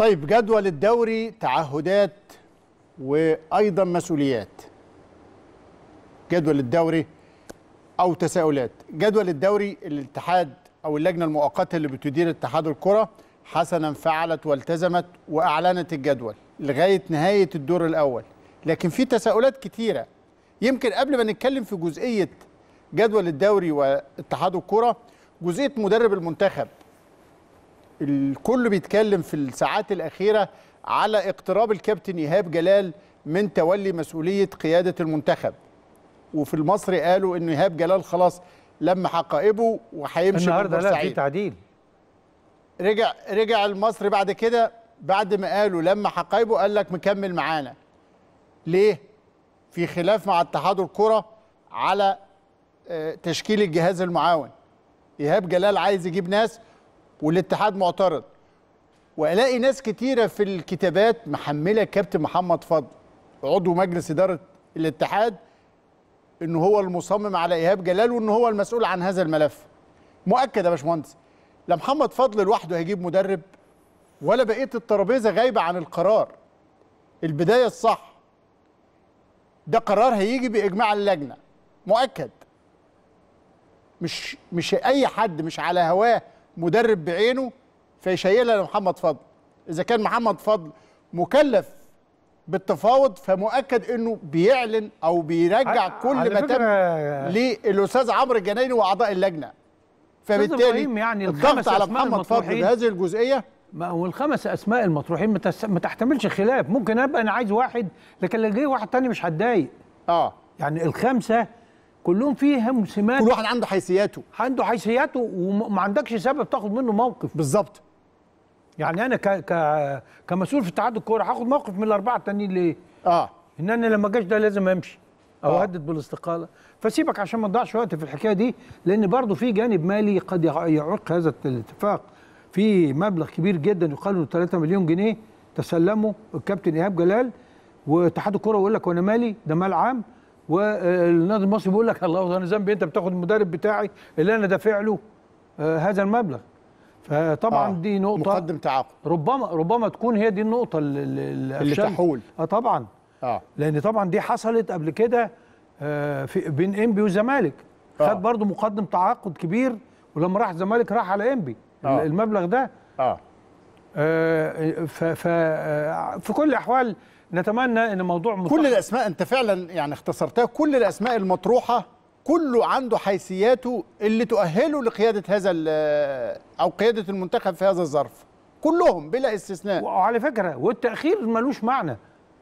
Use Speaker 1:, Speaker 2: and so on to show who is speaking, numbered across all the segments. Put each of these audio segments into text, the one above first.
Speaker 1: طيب جدول الدوري تعهدات وايضا مسؤوليات جدول الدوري او تساؤلات جدول الدوري الاتحاد او اللجنه المؤقته اللي بتدير اتحاد الكره حسنا فعلت والتزمت واعلنت الجدول لغايه نهايه الدور الاول لكن في تساؤلات كتيره يمكن قبل ما نتكلم في جزئيه جدول الدوري واتحاد الكره جزئيه مدرب المنتخب الكل بيتكلم في الساعات الاخيره على اقتراب الكابتن ايهاب جلال من تولي مسؤوليه قياده المنتخب وفي المصري قالوا ان ايهاب جلال خلاص لم حقائبه وهيمشي النهارده لا في تعديل رجع رجع المصري بعد كده بعد ما قالوا لما حقائبه قال لك مكمل معانا ليه في خلاف مع اتحاد الكره على آه، تشكيل الجهاز المعاون ايهاب جلال عايز يجيب ناس والاتحاد معترض والاقي ناس كتيره في الكتابات محمله كابتن محمد فضل عضو مجلس اداره الاتحاد ان هو المصمم على ايهاب جلال وان هو المسؤول عن هذا الملف مؤكد يا باشمهندس لا محمد فضل لوحده هيجيب مدرب ولا بقيه الترابيزه غايبه عن القرار البدايه الصح ده قرار هيجي باجماع اللجنه مؤكد مش مش اي حد مش على هواه مدرب بعينه فيشيلها لمحمد فضل اذا كان محمد فضل مكلف بالتفاوض فمؤكد انه بيعلن او بيرجع آه، كل ما تم للاستاذ عمرو الجنايني واعضاء اللجنه فبالتالي يعني الضغط على محمد فضل بهذه الجزئيه ما
Speaker 2: والخمس اسماء المطروحين ما تحتملش خلاف ممكن ابقى انا عايز واحد لكن لو جه واحد تاني مش هتضايق اه يعني الخمسه كلهم فيهم سمات كل واحد عنده حيثياته عنده حيثياته وما عندكش سبب تاخد منه موقف بالظبط يعني انا ك ك كمسؤول في اتحاد الكوره هاخد موقف من الاربعه التانيين ليه؟ اه ان انا لما جاش ده لازم امشي او آه. بالاستقاله فسيبك عشان ما نضيعش وقت في الحكايه دي لان برضه في جانب مالي قد يعوق هذا الاتفاق في مبلغ كبير جدا يقال انه 3 مليون جنيه تسلمه الكابتن ايهاب جلال واتحاد الكوره يقول لك وانا مالي ده مال عام والنادي المصري بيقول لك الله انا ذنبي انت بتاخد المدرب بتاعي اللي انا دافع له آه، هذا المبلغ فطبعا آه دي نقطه مقدم تعاقد ربما ربما تكون هي دي النقطه اللي, اللي تحول اه طبعا اه لان طبعا دي حصلت قبل كده آه في بين انبي والزمالك آه. خد برضه مقدم تعاقد كبير ولما راح الزمالك راح على انبي آه. المبلغ ده
Speaker 1: اه, آه ف آه، في كل الاحوال نتمنى ان موضوع متخصص. كل الاسماء انت فعلا يعني اختصرتها كل الاسماء المطروحه كله عنده حيثياته اللي تؤهله لقياده هذا او قياده المنتخب في هذا الظرف كلهم بلا استثناء وعلى فكره والتاخير ملوش معنى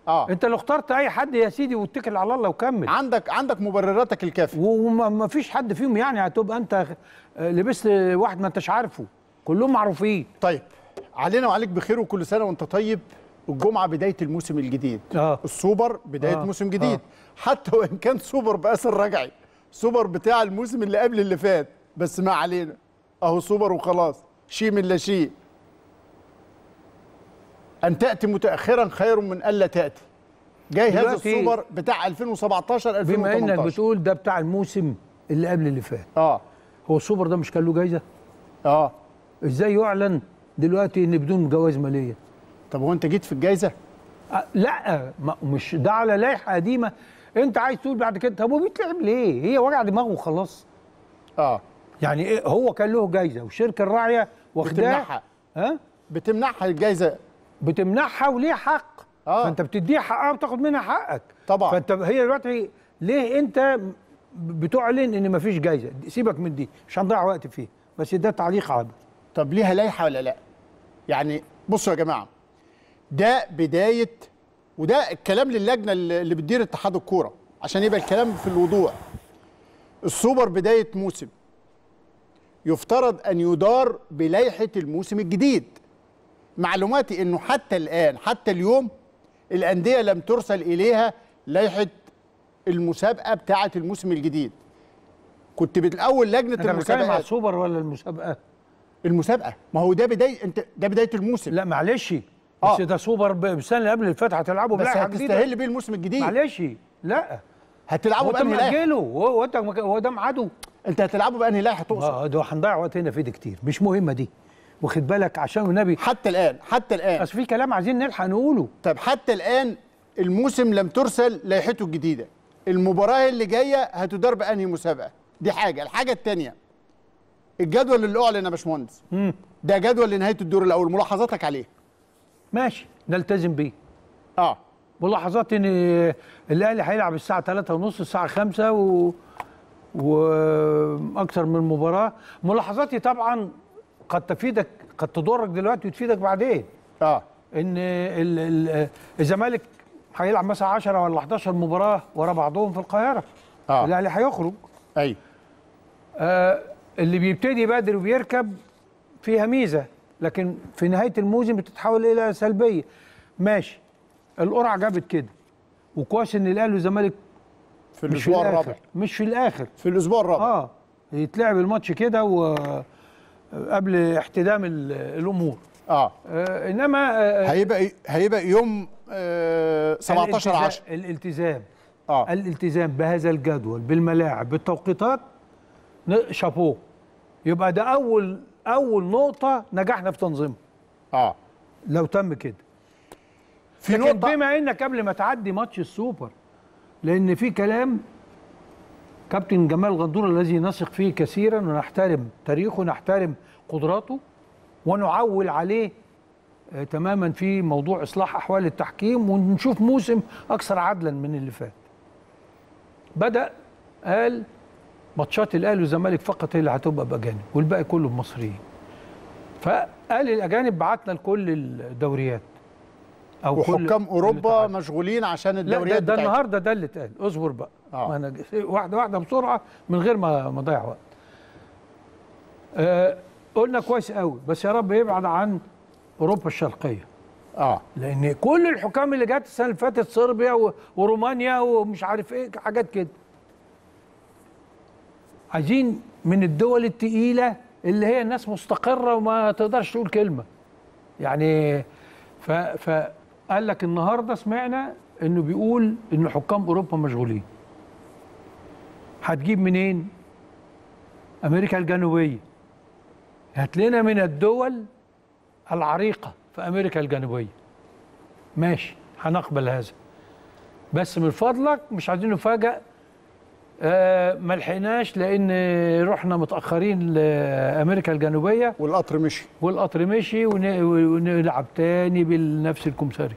Speaker 1: اه انت لو اخترت اي حد يا سيدي
Speaker 2: واتكل على الله وكمل عندك عندك مبرراتك الكافيه وما فيش حد فيهم يعني هتبقى
Speaker 1: انت آه، لبست واحد ما انتش عارفه كلهم معروفين طيب علينا وعليك بخير وكل سنه وانت طيب الجمعه بدايه الموسم الجديد آه. السوبر بدايه آه. موسم جديد آه. حتى وان كان سوبر باسر رجعي سوبر بتاع الموسم اللي قبل اللي فات بس ما علينا اهو سوبر وخلاص شيء من لا شيء ان تاتي متاخرا خير من الا تاتي جاي هذا السوبر بتاع 2017 2018 بما انك
Speaker 2: بتقول ده بتاع الموسم اللي قبل اللي فات اه هو السوبر ده مش كان له جايزه اه ازاي يعلن دلوقتي ان بدون جوائز ماليه طب هو انت جيت في الجايزه؟ أه لا مش ده على لائحه قديمه انت عايز تقول بعد كده طب هو بيتلعب ليه؟ هي وجع دماغه وخلاص. اه يعني إيه هو كان له جايزه والشركه الراعيه واخداها بتمنحها ها؟ بتمنحها الجايزه بتمنحها وليه حق اه فانت بتديها حقها وتاخد منها حقك طبعا فانت هي دلوقتي ليه انت بتعلن ان مفيش جايزه سيبك من دي
Speaker 1: مش هنضيع وقت فيه بس ده تعليق عادي طب ليها لائحه ولا لا؟ يعني بصوا يا جماعه ده بدايه وده الكلام للجنه اللي بتدير اتحاد الكوره عشان يبقى الكلام في الوضوح السوبر بدايه موسم يفترض ان يدار بلائحه الموسم الجديد معلوماتي انه حتى الان حتى اليوم الانديه لم ترسل اليها لائحه المسابقه بتاعه الموسم الجديد كنت بالاول لجنه المسابقه مع السوبر ولا المسابقه المسابقه ما هو ده بدايه انت ده بدايه الموسم لا
Speaker 2: معلش آه. بس ده سوبر بسنه قبل الفتح هتلعبه بس هتستهل بيه الموسم
Speaker 1: الجديد معلش
Speaker 2: لا هتلعبه بانهي لاعب وانت هو ده ميعاده انت هتلعبه بانهي لاعب تقصد اه ده هنضيع وقت هنا في دي كتير مش مهمه دي واخد بالك عشان النبي حتى الان
Speaker 1: حتى الان اصل في كلام عايزين نلحق نقوله طب حتى الان الموسم لم ترسل لائحته الجديده المباراه اللي جايه هتدار بانهي مسابقه دي حاجه الحاجه الثانيه الجدول اللي اعلن يا باشمهندس ده جدول لنهايه الدور الاول ملاحظاتك عليه
Speaker 2: ماشي نلتزم بيه اه ملاحظات ان الاهلي هيلعب الساعه 3:30 الساعه 5 و واكثر من مباراه ملاحظاتي طبعا قد تفيدك قد تضرك دلوقتي وتفيدك بعدين اه ان الزمالك هيلعب مثلا 10 ولا 11 مباراه ورا بعضهم في القاهره اه الاهلي هيخرج ايوه آه اللي بيبتدي بدري وبيركب فيها ميزه لكن في نهايه الموسم بتتحول الى سلبيه ماشي القرعه جابت كده وكويس ان الاهلي والزمالك في الاسبوع الرابع مش في الاخر في الاسبوع الرابع اه يتلعب الماتش كده و قبل احتدام الامور اه, آه انما آه, آه، هيبقى هيبقى يوم
Speaker 1: آه
Speaker 2: 17 10 الالتزام اه الالتزام بهذا الجدول بالملاعب بالتوقيتات شابوه يبقى ده اول اول نقطه نجحنا في تنظيمها اه لو تم كده في لكن نقطة بما انك قبل ما تعدي ماتش السوبر لان في كلام كابتن جمال غندور الذي نثق فيه كثيرا ونحترم تاريخه ونحترم قدراته ونعول عليه آه تماما في موضوع اصلاح احوال التحكيم ونشوف موسم اكثر عدلا من اللي فات بدا قال ماتشات الاهلي والزمالك فقط هي اللي هتبقى باجانب والباقي كله بمصريين فقال الاجانب بعتنا لكل
Speaker 1: الدوريات
Speaker 2: او وحكام اوروبا
Speaker 1: مشغولين عشان الدوريات لا ده, ده النهارده
Speaker 2: ده اللي اتقال اصبر بقى آه. ما انا واحده واحده بسرعه من غير ما ما اضيع وقت آه قلنا كويس قوي بس يا رب يبعد عن اوروبا الشرقيه اه لان كل الحكام اللي جت السنه اللي فاتت صربيا ورومانيا ومش عارف ايه حاجات كده عايزين من الدول التقيله اللي هي الناس مستقره وما تقدرش تقول كلمه يعني ف لك النهارده سمعنا انه بيقول ان حكام اوروبا مشغولين هتجيب منين امريكا الجنوبيه هات لنا من الدول العريقه في امريكا الجنوبيه ماشي هنقبل هذا بس من فضلك مش عايزين نفاجئ آه، ما لحقناش لان رحنا متاخرين لامريكا الجنوبيه والقطر مشي والقطر مشي ونلعب
Speaker 1: تاني بنفس الكمثري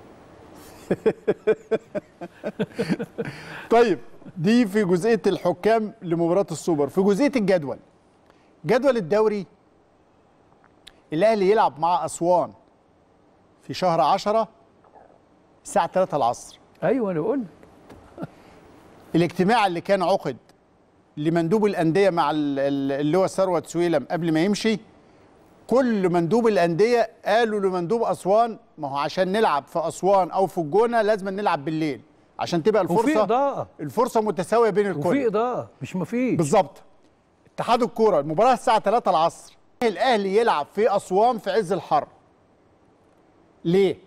Speaker 1: طيب دي في جزئيه الحكام لمباراه السوبر في جزئيه الجدول جدول الدوري الاهلي يلعب مع اسوان في شهر 10 الساعه 3 العصر ايوه انا قلت الاجتماع اللي كان عقد لمندوب الانديه مع اللواء ثروت سويلم قبل ما يمشي كل مندوب الانديه قالوا لمندوب اسوان ما هو عشان نلعب في اسوان او في الجونه لازم نلعب بالليل عشان تبقى الفرصه إضاءة. الفرصه متساويه بين الكل وفي اضاءه مش ما فيش بالظبط اتحاد الكوره المباراه الساعه 3 العصر الاهلي يلعب في اسوان في عز الحر ليه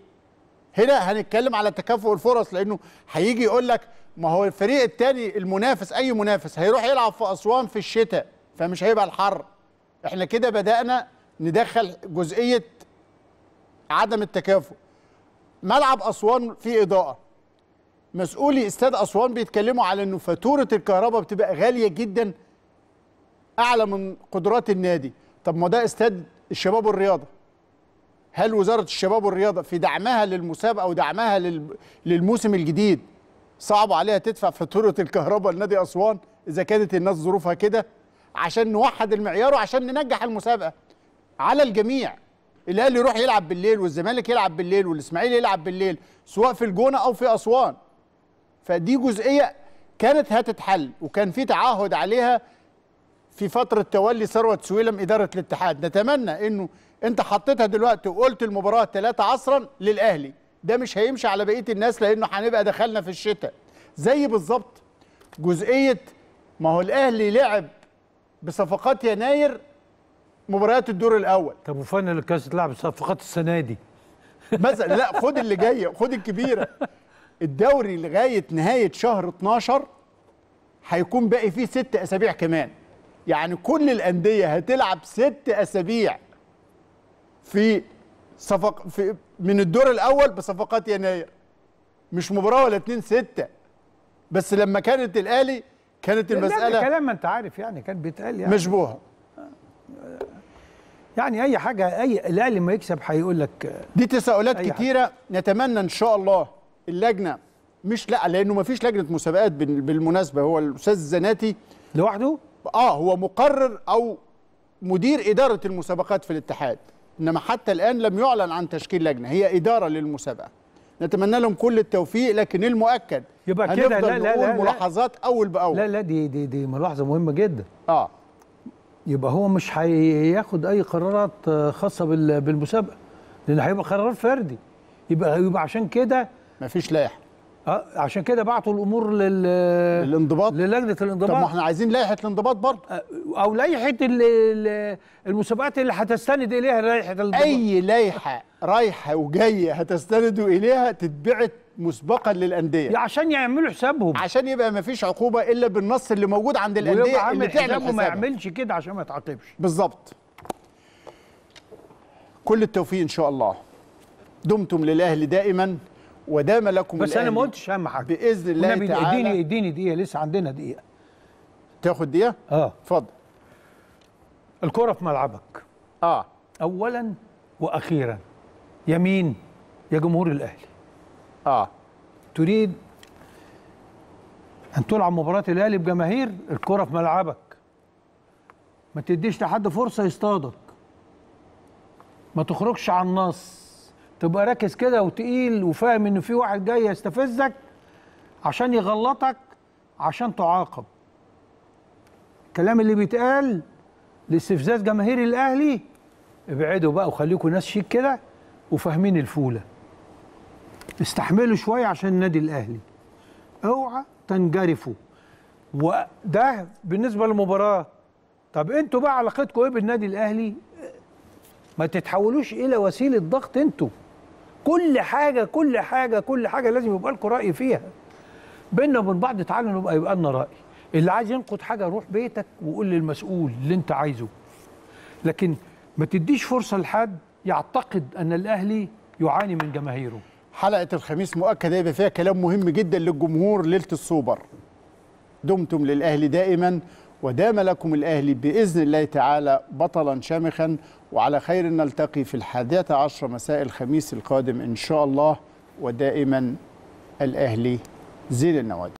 Speaker 1: هنا هنتكلم على تكافؤ الفرص لانه هيجي يقول لك ما هو الفريق التاني المنافس اي منافس هيروح يلعب في اسوان في الشتاء فمش هيبقى الحر احنا كده بدانا ندخل جزئيه عدم التكافؤ ملعب اسوان فيه اضاءه مسؤولي استاد اسوان بيتكلموا على انه فاتوره الكهرباء بتبقى غاليه جدا اعلى من قدرات النادي طب ما ده استاد الشباب والرياضه هل وزاره الشباب والرياضه في دعمها للمسابقه ودعمها للموسم الجديد صعب عليها تدفع فاتوره الكهرباء لنادي اسوان اذا كانت الناس ظروفها كده عشان نوحد المعيار وعشان ننجح المسابقه على الجميع الاهلي يروح يلعب بالليل والزمالك يلعب بالليل والاسماعيلي يلعب بالليل سواء في الجونه او في اسوان فدي جزئيه كانت هتتحل وكان في تعهد عليها في فتره تولي ثروت سويلم اداره الاتحاد نتمنى انه انت حطيتها دلوقتي وقلت المباراه 3 عصرا للاهلي ده مش هيمشي على بقيه الناس لانه هنبقى دخلنا في الشتاء زي بالظبط جزئيه ما هو الاهلي لعب بصفقات يناير مباريات الدور الاول طب وفن الكاس تلعب صفقات السنه دي مثلا لا خد اللي جايه خد الكبيره الدوري لغايه نهايه شهر 12 هيكون باقي فيه ست اسابيع كمان يعني كل الانديه هتلعب ست اسابيع في صفق في من الدور الاول بصفقات يناير مش مباراه ولا اتنين سته بس لما كانت الاهلي كانت المساله كلام
Speaker 2: ما انت عارف يعني كان بيتقال يعني مشبوهه
Speaker 1: يعني اي حاجه اي الاهلي ما يكسب هيقول لك دي تساؤلات كتيره حاجة. نتمنى ان شاء الله اللجنه مش لا لانه ما فيش لجنه مسابقات بالمناسبه هو الاستاذ زناتي لوحده اه هو مقرر او مدير اداره المسابقات في الاتحاد إنما حتى الآن لم يعلن عن تشكيل لجنة هي إدارة للمسابقة نتمنى لهم كل التوفيق لكن المؤكد يبقى كده لا لا لا
Speaker 2: ملاحظات اول باول لا لا دي دي دي ملاحظه مهمه جدا اه يبقى هو مش هياخد اي قرارات خاصه بالمسابقه لان هيبقى قرار فردي يبقى يبقى عشان كده مفيش لايحه اه عشان كده بعتوا الامور لل للانضباط للجنه الانضباط طب ما احنا عايزين لائحه الانضباط برضه آه، او لائحه المسابقات اللي هتستند اليها لائحه الانضباط اي لائحه
Speaker 1: رايحه وجايه هتستندوا اليها تتبعت مسبقا للانديه عشان يعملوا حسابهم عشان يبقى ما فيش عقوبه الا بالنص اللي موجود عند الانديه اللي تعمل حسابه ما يعملش كده عشان ما يتعاقبش بالظبط كل التوفيق ان شاء الله دمتم للاهلي دائما ودام لكم بس انا ما قلتش
Speaker 2: اهم حاجه باذن الله تعالى اديني اديني دقيقه لسه عندنا دقيقه
Speaker 1: تاخد دقيقه؟ اه اتفضل
Speaker 2: الكره في ملعبك اه اولا واخيرا يمين يا جمهور الاهلي اه تريد ان تلعب مباراه الاهلي بجماهير الكره في ملعبك ما تديش لحد فرصه يصطادك ما تخرجش عن النص تبقى راكز كده وتقيل وفاهم ان في واحد جاي يستفزك عشان يغلطك عشان تعاقب الكلام اللي بيتقال لاستفزاز جماهير الاهلي ابعدوا بقى وخليكم ناس شيك كده وفاهمين الفوله استحملوا شويه عشان النادي الاهلي اوعى تنجرفوا وده بالنسبه للمباراه طب انتوا بقى علاقتكم ايه بالنادي الاهلي ما تتحولوش الى وسيله ضغط انتوا كل حاجه كل حاجه كل حاجه لازم يبقى لكم راي فيها بينا وبين بعض تعالوا نبقى يبقى لنا راي اللي عايز ينقد حاجه روح بيتك وقول للمسؤول اللي انت عايزه لكن ما تديش فرصه لحد يعتقد ان الاهلي
Speaker 1: يعاني من جماهيره حلقه الخميس مؤكده يبقى فيها كلام مهم جدا للجمهور ليله السوبر دمتم للاهلي دائما ودام لكم الأهلي بإذن الله تعالى بطلا شامخا وعلى خير نلتقي في الحادية عشر مساء الخميس القادم إن شاء الله ودائما الأهلي زين النوادي